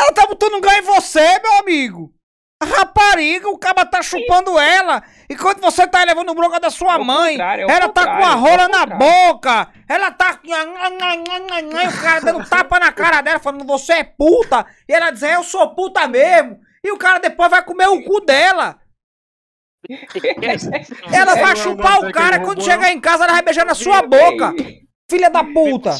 Ela tá botando um ganho em você, meu amigo. rapariga, o cara tá chupando ela. Enquanto você tá levando bronca da sua é mãe, é ela tá com a é rola na boca. Ela tá. O cara dando tapa na cara dela, falando você é puta. E ela dizendo eu sou puta mesmo. E o cara depois vai comer o cu dela. Ela vai chupar o cara e quando chegar em casa ela vai beijar na sua boca. Filha da puta.